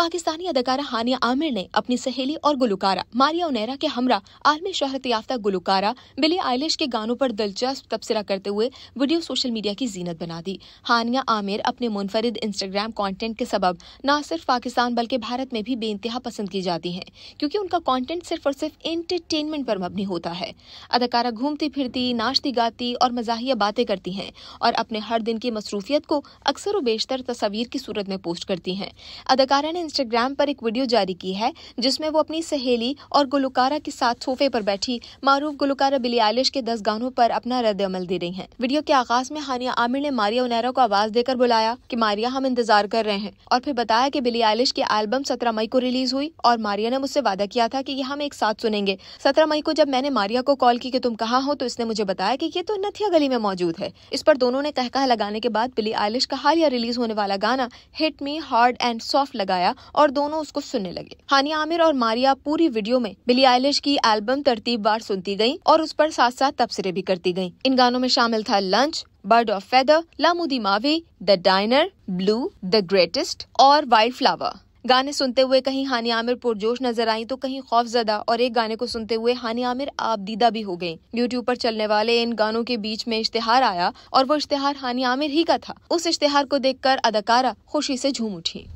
पाकिस्तानी अदाकारा हानिया आमिर ने अपनी सहेली और गुलकारा मारिया उनेरा के हमरा आलमी शहरत याफ्ता गुलकारा बिली आइलिश के गानों पर दिलचस्प तबसरा करते हुए वीडियो सोशल मीडिया की जीनत बना दी हानिया आमिर अपने मुनफरद इंस्टाग्राम कंटेंट के सबब न सिर्फ पाकिस्तान बल्कि भारत में भी बेानतहा पसंद की जाती है क्योंकि उनका कॉन्टेंट सिर्फ और सिर्फ एंटरटेनमेंट पर मबनी होता है अदाकारा घूमती फिरती नाचती गाती और मजाही बातें करती हैं और अपने हर दिन की मसरूफियत को अक्सर व बेशतर तस्वीर की सूरत में पोस्ट करती हैं अदाकारा ने इंस्टाग्राम पर एक वीडियो जारी की है जिसमें वो अपनी सहेली और गुलकारा के साथ सोफे पर बैठी मारूफ गुलकारा बिली आलिश के दस गानों पर अपना रद्द अमल दे रही है वीडियो के आगाज में हानिया आमिर ने मारिया उनैरा को आवाज देकर बुलाया की मारिया हम इंतजार कर रहे हैं और फिर बताया की बिली आलिश की एल्बम सत्रह मई को रिलीज हुई और मारिया ने मुझसे वादा किया था की ये हम एक साथ सुनेंगे सत्रह मई को जब मैंने मारिया को कॉल की कि तुम कहाँ हो तो इसने मुझे बताया कि ये तो नथिया गली में मौजूद है इस पर दोनों ने कहका लगाने के बाद बिली आलिश का हालिया रिलीज होने वाला गाना hit me hard and soft लगाया आया और दोनों उसको सुनने लगे हानिया आमिर और मारिया पूरी वीडियो में बिली आइलिश की एल्बम तरतीब बार सुनती गयी और उस पर साथ साथ तबसरे भी करती गयी इन गानों में शामिल था लंच बर्ड ऑफ फेदर लामुदी मावी the diner blue the greatest और वाइल्ड फ्लावर गाने सुनते हुए कहीं हानि आमिर पुरजोश नजर आई तो कहीं खौफ ज्यादा और एक गाने को सुनते हुए हानि आमिर आपदीदा भी हो गयी यूट्यूब पर चलने वाले इन गानों के बीच में इश्तेहार आया और वो इश्तेहार हानी आमिर ही का था उस इश्तेहार को देखकर अदाकारा खुशी से झूम उठी